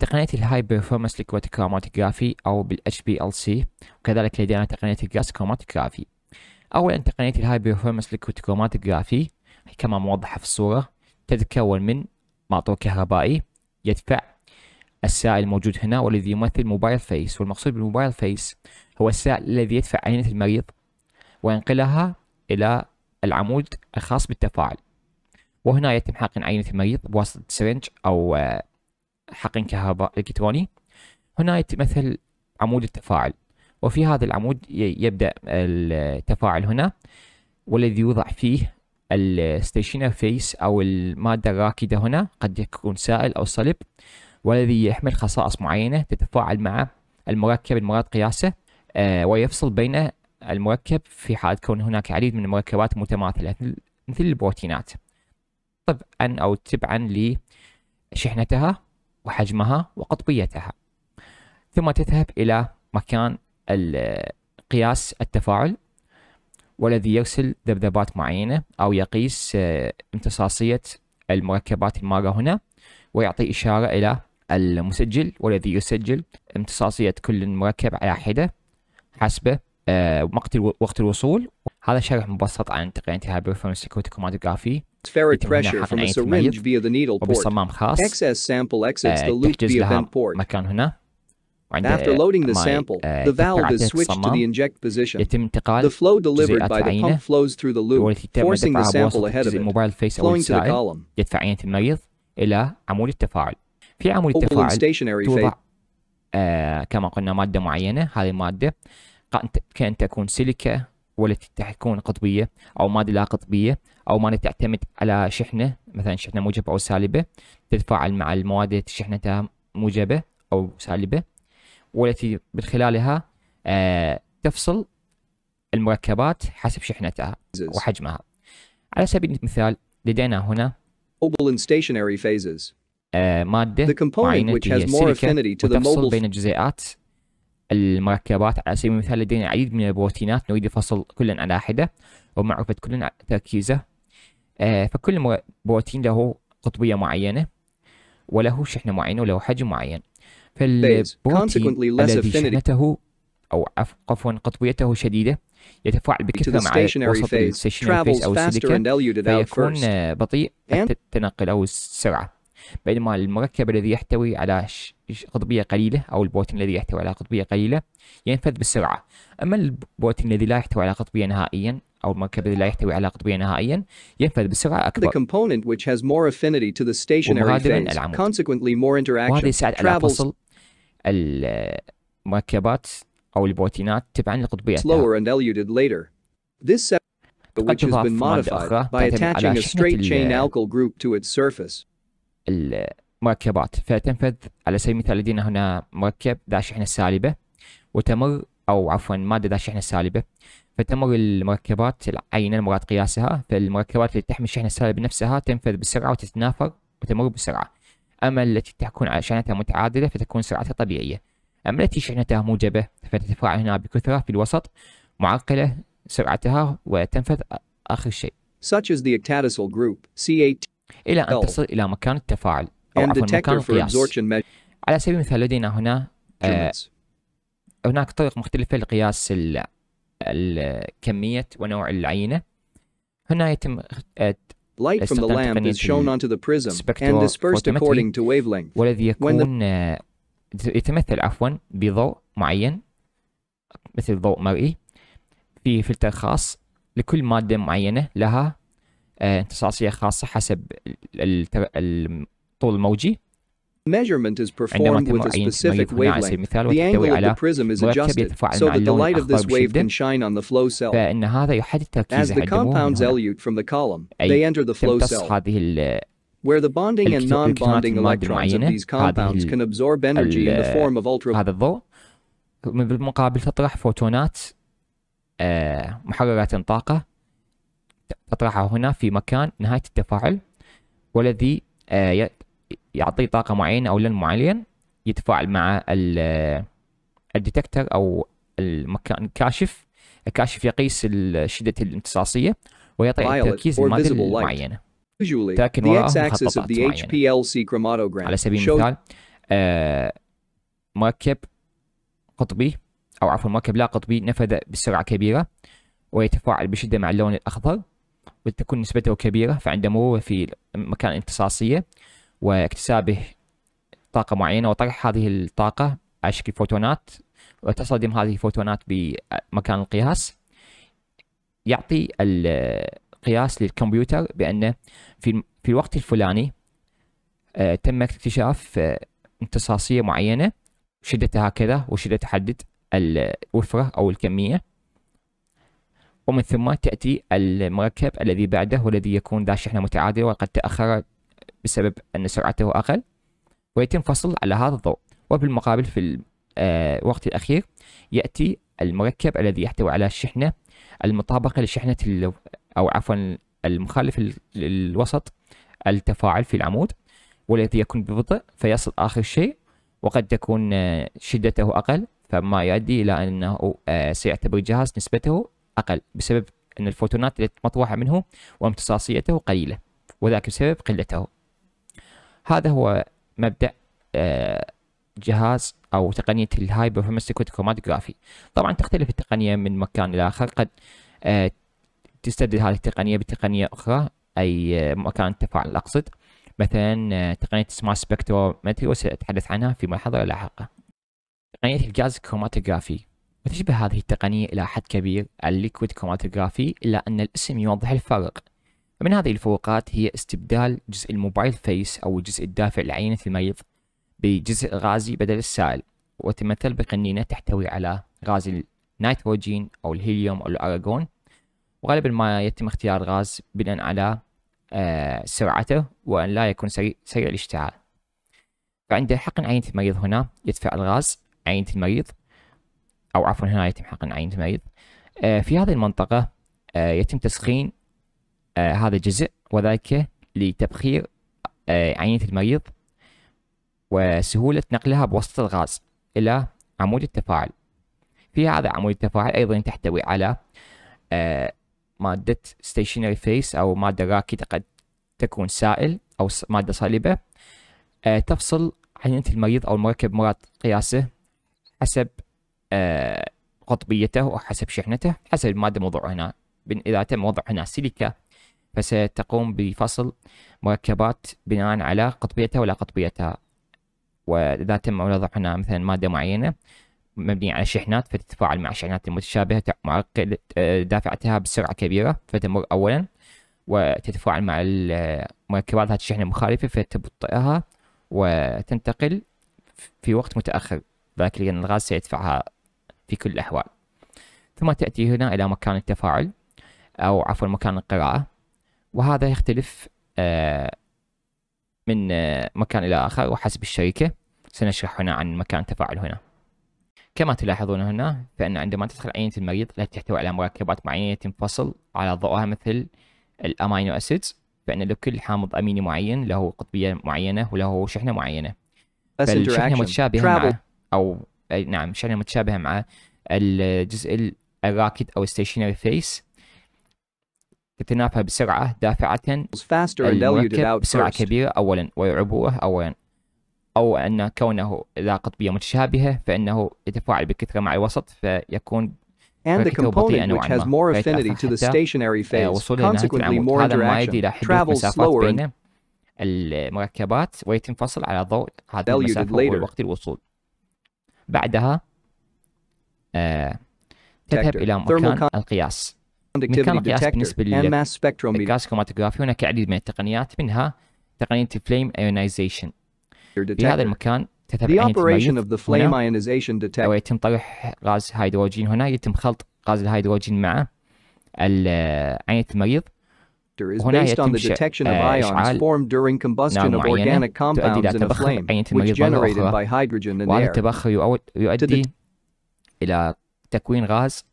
تقنية الهاي بيرفورمانس ليكويد كروماتوغرافي أو بالـ HPLC وكذلك لدينا تقنية الجاس كروماتوغرافي أولا تقنية الهاي بيرفورمانس ليكويد كروماتوغرافي كما موضحة في الصورة تتكون من معطور كهربائي يدفع السائل الموجود هنا والذي يمثل موبايل فيس والمقصود بالموبايل فيس هو السائل الذي يدفع عينة المريض وينقلها إلى العمود الخاص بالتفاعل وهنا يتم حقن عينة المريض بواسطة سرنج أو آه، حقن كهرباء الكتروني هنا يتمثل عمود التفاعل وفي هذا العمود يبدا التفاعل هنا والذي يوضع فيه الستيشنر فيس او الماده الراكده هنا قد يكون سائل او صلب والذي يحمل خصائص معينه تتفاعل مع المركب المراد قياسه آه، ويفصل بين المركب في حال كون هناك عديد من المركبات متماثله مثل البروتينات طبعا او تبعا لشحنتها وحجمها وقطبيتها ثم تذهب إلى مكان قياس التفاعل والذي يرسل ذبذبات معينة أو يقيس آه، امتصاصية المركبات المارة هنا ويعطي إشارة إلى المسجل والذي يسجل امتصاصية كل مركب على حدة حسب آه، وقت الوصول هذا شرح مبسط عن تقنية هايبرفورمانس سيكوتي كروماتوغرافي Ferret pressure from a syringe via the needle port. Excess sample exits the loop via vent port. after eh, loading the sample, eh, the valve is switched to the inject position. The flow delivered by the pump flows through the loop, forcing the sample ahead of it, flowing to the column. يدفع عينة المريض إلى عمود التفاعل. في عمود التفاعل توضع كما قلنا مادة معينة، هذه المادة تكون سيليكا والتي تكون قطبيه او ماده لا قطبيه او ماده تعتمد على شحنه مثلا شحنه موجبه او سالبه تتفاعل مع المواد التي شحنتها موجبه او سالبه والتي من خلالها آه تفصل المركبات حسب شحنتها وحجمها على سبيل المثال لدينا هنا and stationary phases. آه مادة معينة هي which تفصل بين الجزيئات المركبات على سبيل المثال لدينا العديد من البروتينات نريد فصل كل على حدة ومعرفة كل تركيزه آه، فكل بروتين له قطبية معينة وله شحنة معينة وله حجم معين فالبروتين الذي شحنته أو عفوا قطبيته شديدة يتفاعل بكثرة مع وسط الستيشنري فيس أو السيليكا فيكون بطيء التنقل أو السرعة بينما المركب الذي يحتوي على قطبية قليلة أو البوتين الذي يحتوي على قطبية قليلة ينفذ بسرعة أما البوتين الذي لا يحتوي على قطبية نهائيا أو المركب الذي لا يحتوي على قطبية نهائيا ينفذ بسرعة أكبر. The component which has more affinity to the stationary phase, consequently more interaction, وهذا يساعد على فصل المركبات أو البوتينات تبعا لقطبيتها. Slower and eluted later. This which has been modified by attaching a straight chain alkyl group to its surface. المركبات فتنفذ على سبيل المثال لدينا هنا مركب ذا شحنة سالبة وتمر أو عفوا مادة ذا شحنة سالبة فتمر المركبات العينة المراد قياسها فالمركبات اللي تحمل شحنة سالبة نفسها تنفذ بسرعة وتتنافر وتمر بسرعة أما التي تكون على شحنتها متعادلة فتكون سرعتها طبيعية أما التي شحنتها موجبة فتتفاعل هنا بكثرة في الوسط معقلة سرعتها وتنفذ آخر شيء. Such as the actadisol group, C8. إلى أن oh. تصل إلى مكان التفاعل أو عفوا مكان القياس على سبيل المثال لدينا هنا آه هناك طرق مختلفة لقياس الكميه ونوع العينة هنا يتم آه، Light from the lamp is shown onto the prism and dispersed according to wavelength. والذي يكون آه، يتمثل عفوا بضوء معين مثل ضوء مرئي في فلتر خاص لكل مادة معينة لها انتصاصيه خاصه حسب الطول الموجي measurement is performed with a specific wavelength. The angle of the prism is adjusted so that the light of this wave can shine on the flow cell. As the compounds elute from the column, they enter the flow cell. Where the bonding and non-bonding electrons of these compounds can absorb energy in the form of ultra هذا الضوء بالمقابل تطرح فوتونات محررة طاقة أطرحه هنا في مكان نهاية التفاعل والذي آه، يعطي طاقة معينة أو لون معين يتفاعل مع الديتكتر أو المكان الكاشف الكاشف يقيس شدة الامتصاصية ويعطي تركيز المادة المعينة لكن مخططات معينة على سبيل المثال آه، مركب قطبي أو عفوا مركب لا قطبي نفذ بسرعة كبيرة ويتفاعل بشدة مع اللون الأخضر وتكون نسبته كبيرة فعند مروره في مكان امتصاصية واكتسابه طاقة معينة وطرح هذه الطاقة على شكل فوتونات وتصطدم هذه الفوتونات بمكان القياس يعطي القياس للكمبيوتر بأن في في الوقت الفلاني آه، تم اكتشاف آه، امتصاصية معينة شدتها كذا وشدة تحدد الوفرة أو الكمية ومن ثم تأتي المركب الذي بعده والذي يكون ذا شحنة متعادلة وقد تأخر بسبب أن سرعته أقل ويتم فصل على هذا الضوء وبالمقابل في الوقت آه، الأخير يأتي المركب الذي يحتوي على الشحنة المطابقة لشحنة أو عفوا المخالف للوسط التفاعل في العمود والذي يكون ببطء فيصل آخر شيء وقد تكون آه، شدته أقل فما يؤدي إلى أنه آه، سيعتبر الجهاز نسبته أقل بسبب أن الفوتونات التي مطروحة منه وامتصاصيته قليلة وذلك بسبب قلته هذا هو مبدأ آه، جهاز أو تقنية الهاي برفورمانس كروماتوغرافي طبعا تختلف التقنية من مكان إلى آخر قد آه، تستبدل هذه التقنية بتقنية أخرى أي آه، مكان التفاعل أقصد مثلا تقنية اسمها سبكترومتري وسأتحدث عنها في محاضرة لاحقة تقنية الجاز كروماتوغرافي تشبه هذه التقنية إلى حد كبير الليكويد كروماتوغرافي إلا أن الاسم يوضح الفرق ومن هذه الفروقات هي استبدال جزء الموبايل فيس أو الجزء الدافع لعينة المريض بجزء غازي بدل السائل وتمثل بقنينة تحتوي على غاز النيتروجين أو الهيليوم أو الأراغون وغالبا ما يتم اختيار غاز بناء على آه، سرعته وأن لا يكون سريع الاشتعال فعند حقن عينة المريض هنا يدفع الغاز عينة المريض أو عفوا هنا يتم حقن عين تميز آه، في هذه المنطقة آه، يتم تسخين آه، هذا الجزء وذلك لتبخير عينة المريض وسهولة نقلها بواسطة الغاز إلى عمود التفاعل في هذا عمود التفاعل أيضا تحتوي على مادة ستيشنري فيس أو مادة راكدة قد تكون سائل أو مادة صلبة تفصل عينة المريض أو المركب مراد قياسه حسب آه، قطبيته وحسب شحنته حسب المادة موضوع هنا إذا تم وضع هنا سيليكا فستقوم بفصل مركبات بناء على قطبيتها ولا قطبيتها وإذا تم وضع هنا مثلا مادة معينة مبنية على شحنات فتتفاعل مع الشحنات المتشابهة معقل آه، دافعتها بسرعة كبيرة فتمر أولا وتتفاعل مع مركبات ذات الشحنة المخالفة فتبطئها وتنتقل في وقت متأخر ذلك لأن الغاز سيدفعها في كل الأحوال ثم تأتي هنا إلى مكان التفاعل أو عفوا مكان القراءة وهذا يختلف آه، من آه، مكان إلى آخر وحسب الشركة سنشرح هنا عن مكان التفاعل هنا كما تلاحظون هنا فإن عندما تدخل عينة المريض التي تحتوي على مركبات معينة تنفصل على ضوءها مثل الأمينو أسيدز فإن لكل حامض أميني معين له قطبية معينة وله شحنة معينة فالشحنة متشابهة مع أو نعم شحنة متشابهة مع الجزء الراكد أو الستيشنري فيس تتنافى بسرعة دافعة المركب بسرعة كبيرة أولا ويعبوه أولا أو أن كونه ذا قطبية متشابهة فإنه يتفاعل بكثرة مع الوسط فيكون and the component which has more affinity to the stationary phase, آه، consequently more interaction, travels slower and المركبات ويتم فصل على ضوء هذه المسافة ووقت الوصول. بعدها آه، تذهب إلى مكان القياس مكان القياس بالنسبة للقياس كروماتوغرافي هناك عديد من التقنيات منها تقنية فليم ايونيزيشن في هذا المكان تذهب الى عينية ويتم طرح غاز هيدروجين هنا يتم خلط غاز الهيدروجين مع عينة المريض هنا يتم آه، إشعال نوع معينة تؤدي إلى تبخر عينة المريض وهذا التبخر يؤدي إلى تكوين غاز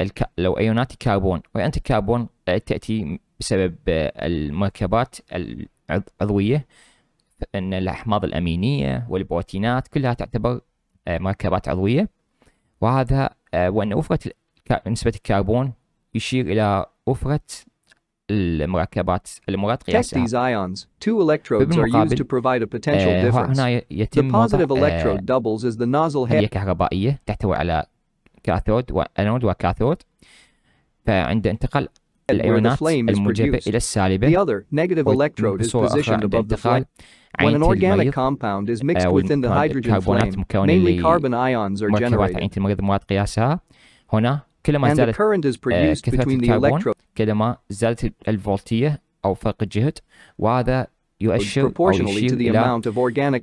الك... لو أيونات الكربون وأنت الكربون تأتي بسبب المركبات العضوية أن الأحماض الأمينية والبروتينات كلها تعتبر آه، مركبات عضوية وهذا آه، وأن وفرة نسبة الكربون يشير إلى وفرة المركبات المرات قياسها بالمقابل آه هنا يتم وضع آه كهربائية تحتوي على كاثود وانود وكاثود فعند انتقال الايونات الموجبه الى السالبه بصوره اخرى عند انتقال When an organic compound is آه، mixed المريض the قياسها هنا كل ما زادت كثرة الكربون كل ما زادت الفولتية أو فرق الجهد وهذا يؤشر أو يشير إلى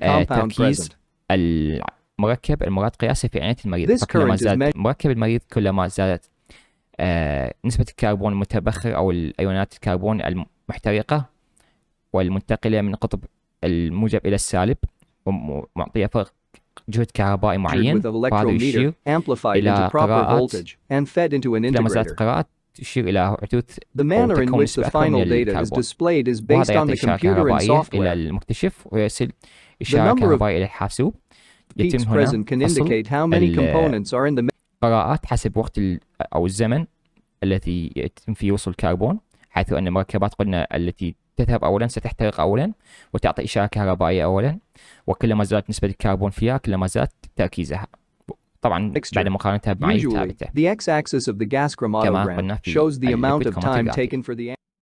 آه، تركيز المركب المراد قياسه في عينة المريض فكلما زاد مركب المريض كلما زادت آه، نسبة الكربون المتبخر أو الأيونات الكربون المحترقة والمنتقلة من قطب الموجب إلى السالب ومعطية فرق جهد كهربائي معين وهذا يشير إلى قراءات إلى مسألة قراءة تشير إلى حدوث The manner in which the final data is displayed is based on the computer and software. إلى المكتشف ويرسل إشارة كهربائية إلى الحاسوب. يتم هنا فصل القراءات حسب وقت أو الزمن الذي يتم فيه وصول الكربون حيث أن المركبات قلنا التي تذهب أولا ستحترق أولا وتعطي إشارة كهربائية أولا وكلما زادت نسبة الكربون فيها كلما زاد تركيزها طبعا بعد مقارنتها بمعايير ثابتة كما قلنا في